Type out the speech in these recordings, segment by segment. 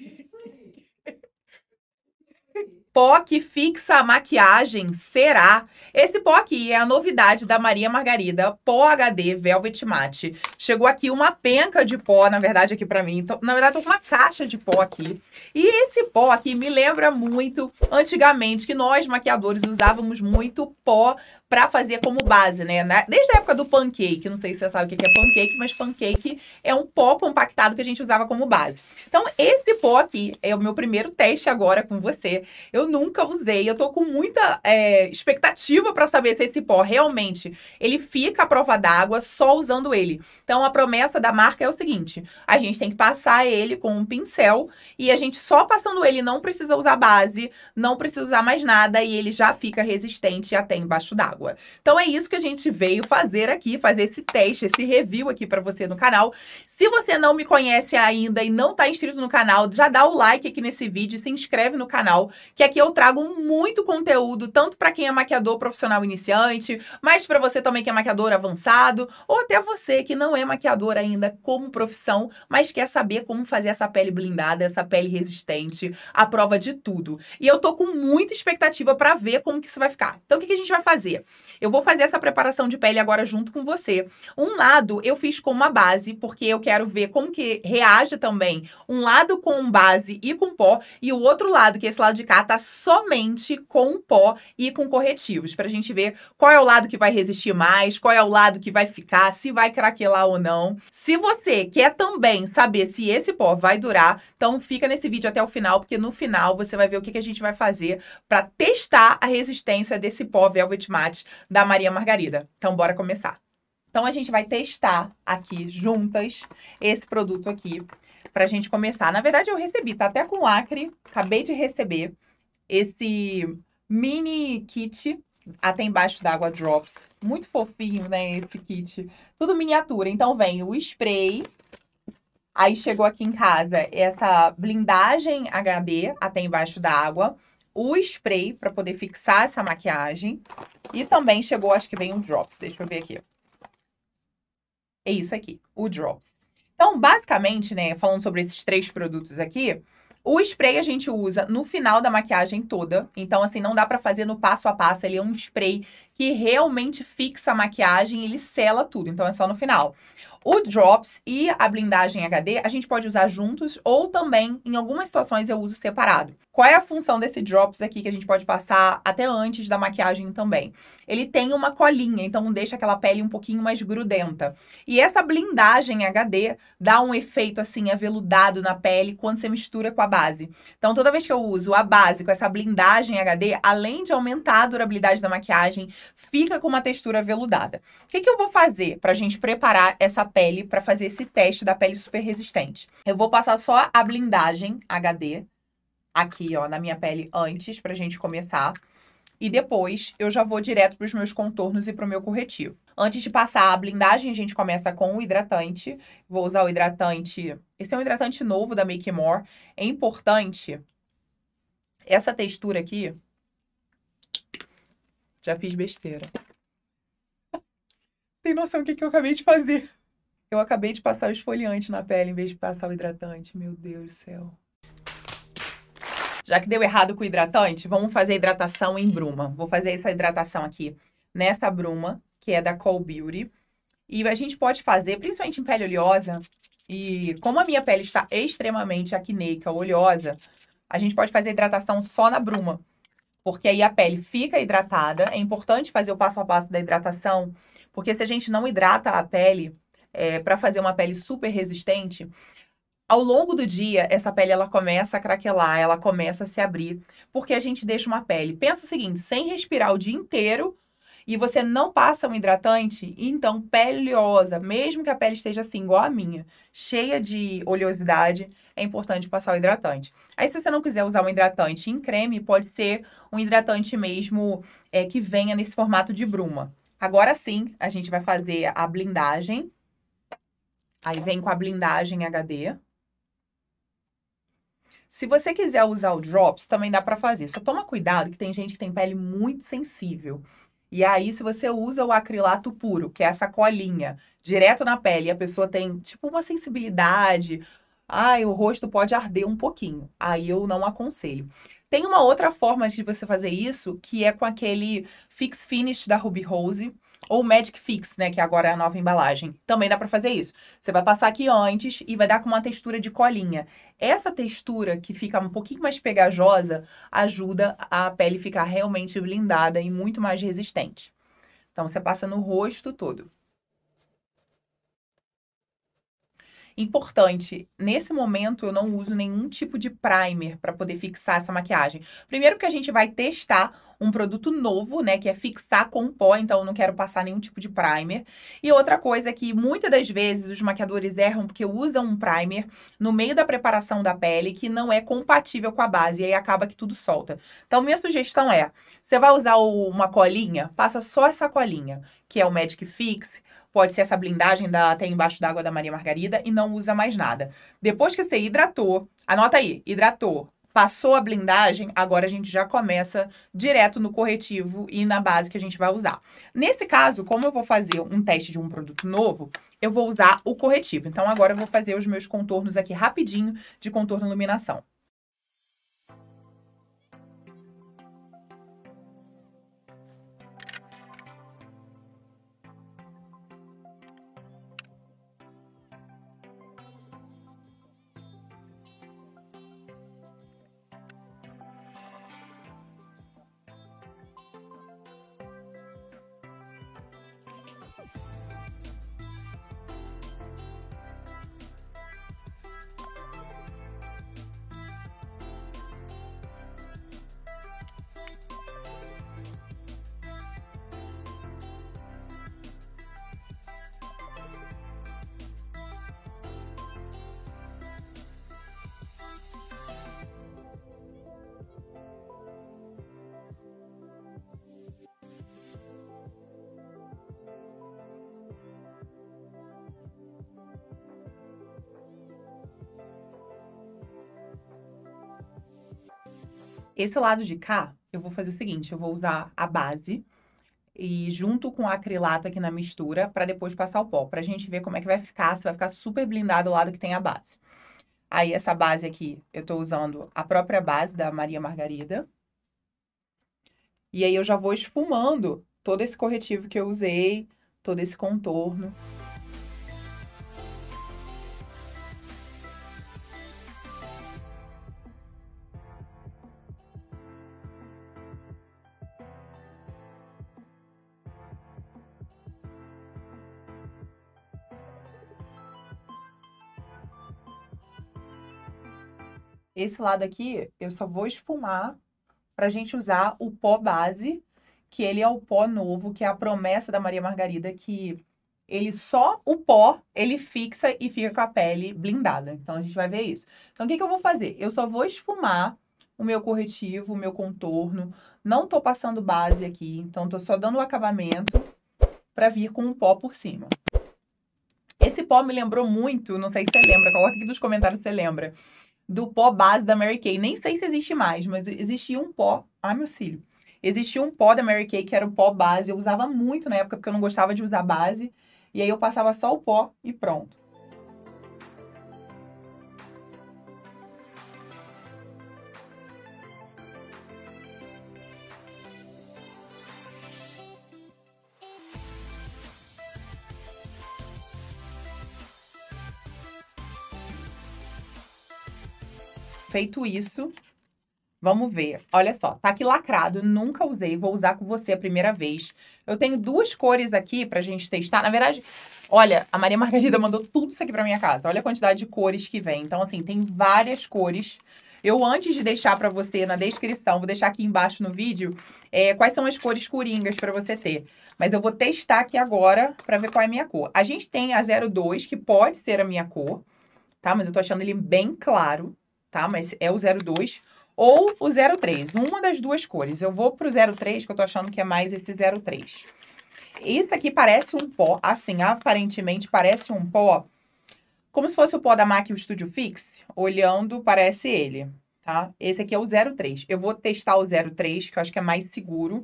Pó que fixa a maquiagem, será? Esse pó aqui é a novidade da Maria Margarida, pó HD Velvet Matte. Chegou aqui uma penca de pó, na verdade, aqui para mim. Tô, na verdade, tô com uma caixa de pó aqui. E esse pó aqui me lembra muito, antigamente, que nós maquiadores usávamos muito pó para fazer como base, né? desde a época do pancake, não sei se você sabe o que é pancake, mas pancake é um pó compactado que a gente usava como base. Então, esse pó aqui é o meu primeiro teste agora com você. Eu nunca usei, eu tô com muita é, expectativa para saber se esse pó realmente ele fica à prova d'água só usando ele. Então, a promessa da marca é o seguinte: a gente tem que passar ele com um pincel e a gente só passando ele não precisa usar base, não precisa usar mais nada e ele já fica resistente até embaixo d'água água. Então é isso que a gente veio fazer aqui, fazer esse teste, esse review aqui para você no canal. Se você não me conhece ainda e não está inscrito no canal, já dá o like aqui nesse vídeo, se inscreve no canal, que aqui eu trago muito conteúdo, tanto para quem é maquiador profissional iniciante, mas para você também que é maquiador avançado, ou até você que não é maquiador ainda como profissão, mas quer saber como fazer essa pele blindada, essa pele resistente, a prova de tudo. E eu tô com muita expectativa para ver como que isso vai ficar. Então o que, que a gente vai fazer? Eu vou fazer essa preparação de pele agora junto com você. Um lado eu fiz com uma base, porque eu quero ver como que reage também. Um lado com base e com pó, e o outro lado, que é esse lado de cá, tá somente com pó e com corretivos, pra gente ver qual é o lado que vai resistir mais, qual é o lado que vai ficar, se vai craquelar ou não. Se você quer também saber se esse pó vai durar, então fica nesse vídeo até o final, porque no final você vai ver o que, que a gente vai fazer para testar a resistência desse pó Velvet Matte da Maria Margarida. Então, bora começar. Então, a gente vai testar aqui juntas esse produto aqui pra gente começar. Na verdade, eu recebi, tá até com lacre, acabei de receber esse mini kit até ah, embaixo da água drops. Muito fofinho, né, esse kit. Tudo miniatura. Então, vem o spray, Aí chegou aqui em casa essa blindagem HD até embaixo da água, o spray para poder fixar essa maquiagem, e também chegou, acho que vem um Drops. Deixa eu ver aqui. É isso aqui, o Drops. Então, basicamente, né, falando sobre esses três produtos aqui, o spray a gente usa no final da maquiagem toda. Então, assim, não dá para fazer no passo a passo. Ele é um spray que realmente fixa a maquiagem ele sela tudo. Então, é só no final. O Drops e a blindagem HD a gente pode usar juntos ou também, em algumas situações, eu uso separado. Qual é a função desse Drops aqui que a gente pode passar até antes da maquiagem também? Ele tem uma colinha, então deixa aquela pele um pouquinho mais grudenta. E essa blindagem HD dá um efeito assim aveludado na pele quando você mistura com a base. Então toda vez que eu uso a base com essa blindagem HD, além de aumentar a durabilidade da maquiagem, fica com uma textura aveludada. O que, que eu vou fazer para a gente preparar essa pele para fazer esse teste da pele super resistente. Eu vou passar só a blindagem HD aqui, ó, na minha pele antes pra gente começar. E depois eu já vou direto pros meus contornos e pro meu corretivo. Antes de passar a blindagem, a gente começa com o hidratante. Vou usar o hidratante... Esse é um hidratante novo da Make More. É importante essa textura aqui. Já fiz besteira. Tem noção do que, que eu acabei de fazer. Eu acabei de passar o esfoliante na pele em vez de passar o hidratante. Meu Deus do céu. Já que deu errado com o hidratante, vamos fazer a hidratação em bruma. Vou fazer essa hidratação aqui nessa bruma, que é da Call Beauty. E a gente pode fazer, principalmente em pele oleosa, e como a minha pele está extremamente acneica, oleosa, a gente pode fazer hidratação só na bruma. Porque aí a pele fica hidratada. É importante fazer o passo a passo da hidratação, porque se a gente não hidrata a pele, é, para fazer uma pele super resistente, ao longo do dia, essa pele ela começa a craquelar, ela começa a se abrir, porque a gente deixa uma pele. Pensa o seguinte, sem respirar o dia inteiro e você não passa um hidratante, então pele oleosa, mesmo que a pele esteja assim igual a minha, cheia de oleosidade, é importante passar o hidratante. Aí se você não quiser usar um hidratante em creme, pode ser um hidratante mesmo é, que venha nesse formato de bruma. Agora sim, a gente vai fazer a blindagem Aí vem com a blindagem HD. Se você quiser usar o Drops, também dá para fazer. Só toma cuidado que tem gente que tem pele muito sensível. E aí, se você usa o acrilato puro, que é essa colinha, direto na pele, e a pessoa tem, tipo, uma sensibilidade, ai, o rosto pode arder um pouquinho. Aí eu não aconselho. Tem uma outra forma de você fazer isso, que é com aquele Fix Finish da Ruby Rose, ou Magic Fix, né? Que agora é a nova embalagem. Também dá para fazer isso. Você vai passar aqui antes e vai dar com uma textura de colinha. Essa textura, que fica um pouquinho mais pegajosa, ajuda a pele ficar realmente blindada e muito mais resistente. Então, você passa no rosto todo. Importante, nesse momento eu não uso nenhum tipo de primer para poder fixar essa maquiagem. Primeiro que a gente vai testar um produto novo, né, que é fixar com pó, então eu não quero passar nenhum tipo de primer. E outra coisa é que muitas das vezes os maquiadores erram porque usam um primer no meio da preparação da pele que não é compatível com a base e aí acaba que tudo solta. Então minha sugestão é, você vai usar uma colinha, passa só essa colinha, que é o Magic Fix, pode ser essa blindagem da até embaixo d'água da Maria Margarida e não usa mais nada. Depois que você hidratou, anota aí, hidratou, passou a blindagem, agora a gente já começa direto no corretivo e na base que a gente vai usar. Nesse caso, como eu vou fazer um teste de um produto novo, eu vou usar o corretivo. Então, agora eu vou fazer os meus contornos aqui rapidinho de contorno iluminação. Esse lado de cá, eu vou fazer o seguinte, eu vou usar a base e junto com o acrilato aqui na mistura para depois passar o pó, para a gente ver como é que vai ficar, se vai ficar super blindado o lado que tem a base. Aí essa base aqui, eu estou usando a própria base da Maria Margarida. E aí eu já vou esfumando todo esse corretivo que eu usei, todo esse contorno. Esse lado aqui, eu só vou esfumar para a gente usar o pó base, que ele é o pó novo, que é a promessa da Maria Margarida, que ele só, o pó, ele fixa e fica com a pele blindada. Então, a gente vai ver isso. Então, o que, que eu vou fazer? Eu só vou esfumar o meu corretivo, o meu contorno. Não tô passando base aqui, então tô só dando o acabamento para vir com o um pó por cima. Esse pó me lembrou muito, não sei se você lembra, coloca aqui nos comentários se você lembra, do pó base da Mary Kay. Nem sei se existe mais, mas existia um pó. Ai, ah, meu cílio. Existia um pó da Mary Kay que era o pó base. Eu usava muito na época porque eu não gostava de usar base. E aí eu passava só o pó e pronto. feito isso, vamos ver. Olha só, tá aqui lacrado, nunca usei, vou usar com você a primeira vez. Eu tenho duas cores aqui pra gente testar. Na verdade, olha, a Maria Margarida mandou tudo isso aqui pra minha casa. Olha a quantidade de cores que vem. Então, assim, tem várias cores. Eu, antes de deixar para você na descrição, vou deixar aqui embaixo no vídeo é, quais são as cores coringas para você ter. Mas eu vou testar aqui agora para ver qual é a minha cor. A gente tem a 02, que pode ser a minha cor, tá? Mas eu tô achando ele bem claro tá? Mas é o 02 ou o 03, uma das duas cores. Eu vou pro 03, que eu tô achando que é mais esse 03. Esse aqui parece um pó, assim, aparentemente parece um pó, como se fosse o pó da MAC o Studio Fix, olhando parece ele, tá? Esse aqui é o 03. Eu vou testar o 03, que eu acho que é mais seguro,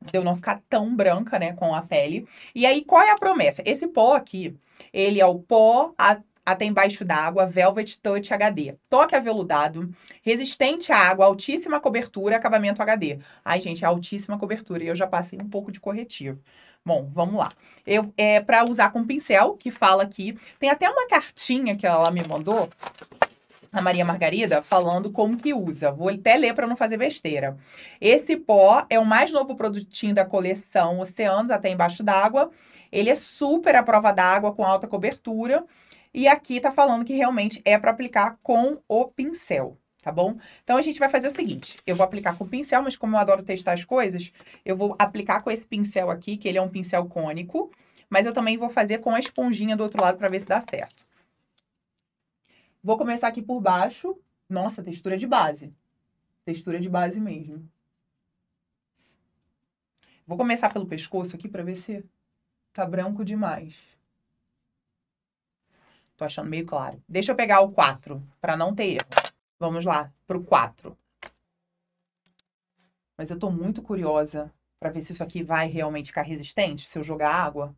de eu não ficar tão branca, né, com a pele. E aí, qual é a promessa? Esse pó aqui, ele é o pó a até embaixo d'água, Velvet Touch HD. Toque aveludado, resistente à água, altíssima cobertura, acabamento HD. Ai, gente, é altíssima cobertura e eu já passei um pouco de corretivo. Bom, vamos lá. Eu, é para usar com pincel, que fala aqui. Tem até uma cartinha que ela me mandou, a Maria Margarida, falando como que usa. Vou até ler para não fazer besteira. Esse pó é o mais novo produtinho da coleção Oceanos, até embaixo d'água. Ele é super à prova d'água, com alta cobertura. E aqui está falando que realmente é para aplicar com o pincel, tá bom? Então, a gente vai fazer o seguinte. Eu vou aplicar com o pincel, mas como eu adoro testar as coisas, eu vou aplicar com esse pincel aqui, que ele é um pincel cônico. Mas eu também vou fazer com a esponjinha do outro lado para ver se dá certo. Vou começar aqui por baixo. Nossa, textura de base. Textura de base mesmo. Vou começar pelo pescoço aqui para ver se tá branco demais. Tô achando meio claro. Deixa eu pegar o 4, para não ter erro. Vamos lá, pro 4. Mas eu tô muito curiosa para ver se isso aqui vai realmente ficar resistente, se eu jogar água.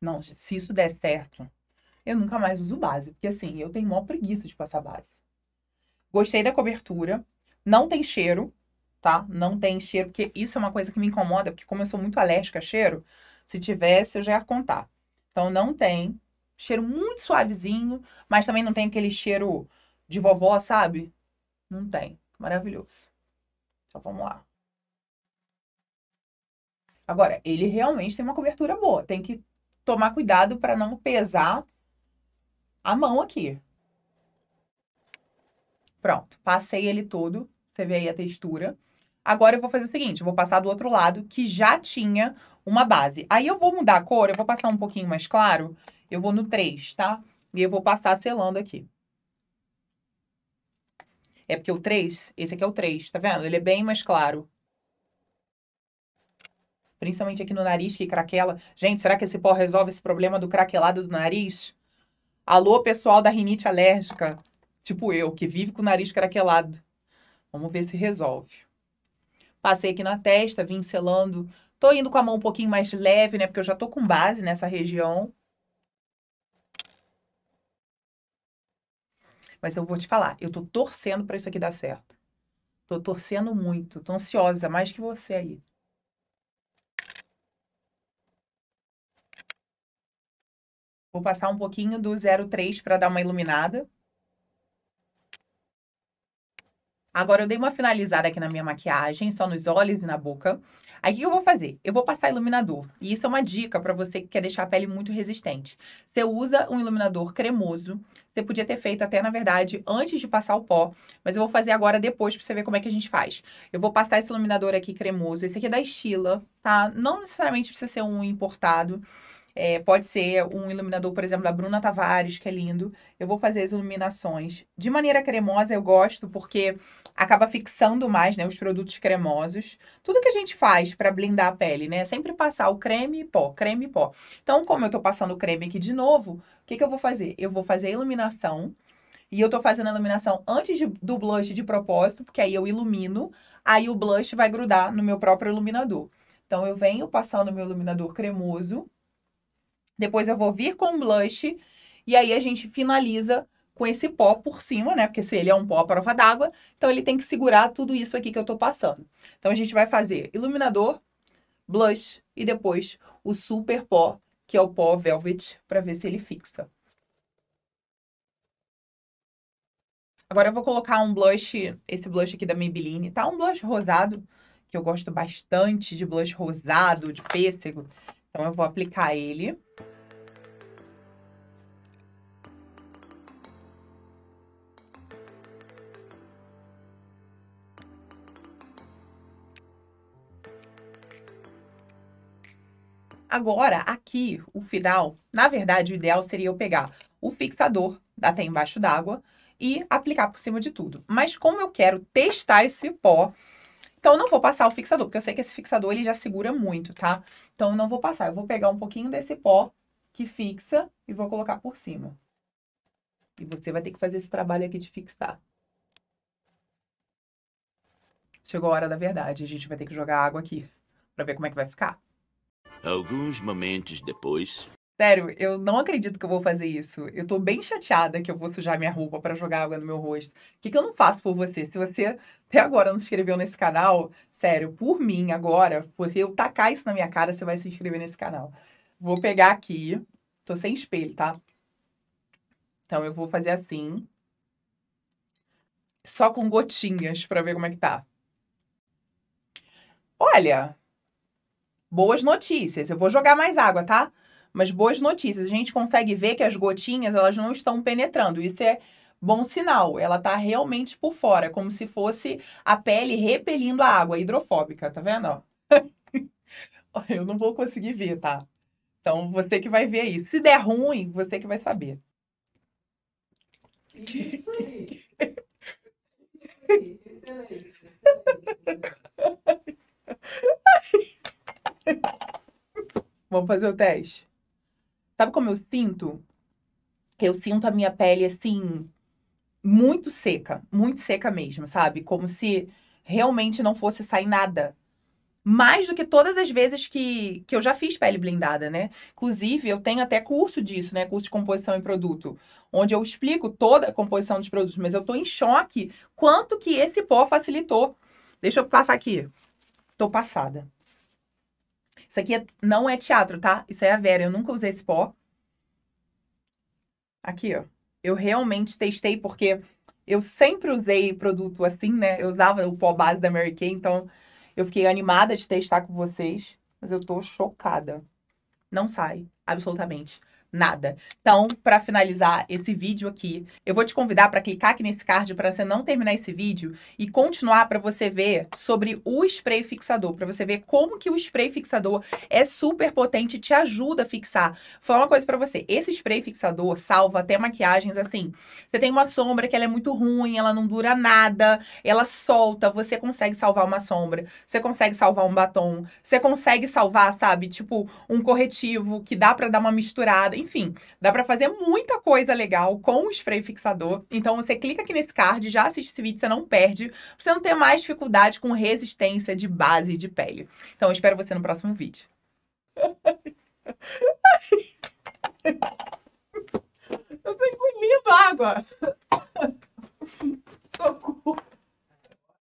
Não, se isso der certo, eu nunca mais uso base, porque assim, eu tenho maior preguiça de passar base. Gostei da cobertura, não tem cheiro, tá? Não tem cheiro, porque isso é uma coisa que me incomoda, porque como eu sou muito alérgica a cheiro, se tivesse, eu já ia contar. Então, não tem cheiro muito suavezinho, mas também não tem aquele cheiro de vovó, sabe? Não tem. Maravilhoso. Então vamos lá. Agora, ele realmente tem uma cobertura boa. Tem que tomar cuidado para não pesar a mão aqui. Pronto, passei ele todo. Você vê aí a textura. Agora eu vou fazer o seguinte, eu vou passar do outro lado, que já tinha uma base. Aí eu vou mudar a cor, eu vou passar um pouquinho mais claro eu vou no 3, tá? E eu vou passar selando aqui. É porque o 3, esse aqui é o 3, tá vendo? Ele é bem mais claro. Principalmente aqui no nariz que craquela. Gente, será que esse pó resolve esse problema do craquelado do nariz? Alô, pessoal da rinite alérgica, tipo eu, que vive com o nariz craquelado. Vamos ver se resolve. Passei aqui na testa, vim selando. Tô indo com a mão um pouquinho mais leve, né? Porque eu já tô com base nessa região. Mas eu vou te falar, eu tô torcendo para isso aqui dar certo. Tô torcendo muito, tô ansiosa, mais que você aí. Vou passar um pouquinho do 03 para dar uma iluminada. Agora eu dei uma finalizada aqui na minha maquiagem, só nos olhos e na boca. Aí o que eu vou fazer? Eu vou passar iluminador. E isso é uma dica para você que quer deixar a pele muito resistente. Você usa um iluminador cremoso. Você podia ter feito até, na verdade, antes de passar o pó. Mas eu vou fazer agora depois para você ver como é que a gente faz. Eu vou passar esse iluminador aqui cremoso. Esse aqui é da Estila, tá? Não necessariamente precisa ser um importado. É, pode ser um iluminador, por exemplo, da Bruna Tavares, que é lindo. Eu vou fazer as iluminações de maneira cremosa, eu gosto, porque acaba fixando mais, né, os produtos cremosos. Tudo que a gente faz para blindar a pele, né, é sempre passar o creme e pó, creme e pó. Então, como eu tô passando o creme aqui de novo, o que que eu vou fazer? Eu vou fazer a iluminação, e eu tô fazendo a iluminação antes de, do blush de propósito, porque aí eu ilumino, aí o blush vai grudar no meu próprio iluminador. Então, eu venho passando o meu iluminador cremoso, depois eu vou vir com blush. E aí a gente finaliza com esse pó por cima, né? Porque se ele é um pó à prova d'água, então ele tem que segurar tudo isso aqui que eu tô passando. Então a gente vai fazer iluminador, blush e depois o super pó, que é o pó Velvet, para ver se ele fixa. Agora eu vou colocar um blush, esse blush aqui da Maybelline, tá? Um blush rosado, que eu gosto bastante de blush rosado, de pêssego. Então eu vou aplicar ele. Agora, aqui, o final, na verdade, o ideal seria eu pegar o fixador até embaixo d'água e aplicar por cima de tudo. Mas como eu quero testar esse pó, então eu não vou passar o fixador, porque eu sei que esse fixador ele já segura muito, tá? Então eu não vou passar, eu vou pegar um pouquinho desse pó que fixa e vou colocar por cima. E você vai ter que fazer esse trabalho aqui de fixar. Chegou a hora da verdade, a gente vai ter que jogar água aqui para ver como é que vai ficar. Alguns momentos depois. Sério, eu não acredito que eu vou fazer isso. Eu tô bem chateada que eu vou sujar minha roupa para jogar água no meu rosto. O que, que eu não faço por você? Se você até agora não se inscreveu nesse canal, sério, por mim agora, porque eu tacar isso na minha cara, você vai se inscrever nesse canal. Vou pegar aqui. Tô sem espelho, tá? Então eu vou fazer assim. Só com gotinhas para ver como é que tá. Olha, boas notícias. Eu vou jogar mais água, tá? Mas boas notícias. A gente consegue ver que as gotinhas, elas não estão penetrando. Isso é bom sinal. Ela tá realmente por fora, como se fosse a pele repelindo a água hidrofóbica, tá vendo? Eu não vou conseguir ver, tá? Então, você que vai ver aí. Se der ruim, você que vai saber. Isso aí. Excelente. Vamos fazer o teste? Sabe como eu sinto? Eu sinto a minha pele assim, muito seca, muito seca mesmo, sabe? Como se realmente não fosse sair nada. Mais do que todas as vezes que, que eu já fiz pele blindada, né? Inclusive, eu tenho até curso disso, né? Curso de composição e produto, onde eu explico toda a composição dos produtos, mas eu tô em choque quanto que esse pó facilitou. Deixa eu passar aqui. Tô passada. Isso aqui é, não é teatro, tá? Isso é a Vera. Eu nunca usei esse pó. Aqui, ó. Eu realmente testei porque eu sempre usei produto assim, né? Eu usava o pó base da Mary Kay, então eu fiquei animada de testar com vocês, mas eu tô chocada. Não sai, absolutamente nada. Então, para finalizar esse vídeo aqui, eu vou te convidar para clicar aqui nesse card para você não terminar esse vídeo e continuar para você ver sobre o spray fixador, para você ver como que o spray fixador é super potente, te ajuda a fixar. Vou falar uma coisa para você, esse spray fixador salva até maquiagens assim. Você tem uma sombra que ela é muito ruim, ela não dura nada, ela solta, você consegue salvar uma sombra, você consegue salvar um batom, você consegue salvar, sabe, tipo um corretivo que dá para dar uma misturada enfim, dá para fazer muita coisa legal com o spray fixador. Então você clica aqui nesse card, já assiste esse vídeo, você não perde, pra você não ter mais dificuldade com resistência de base de pele. Então eu espero você no próximo vídeo. Eu tô engolindo água. Socorro.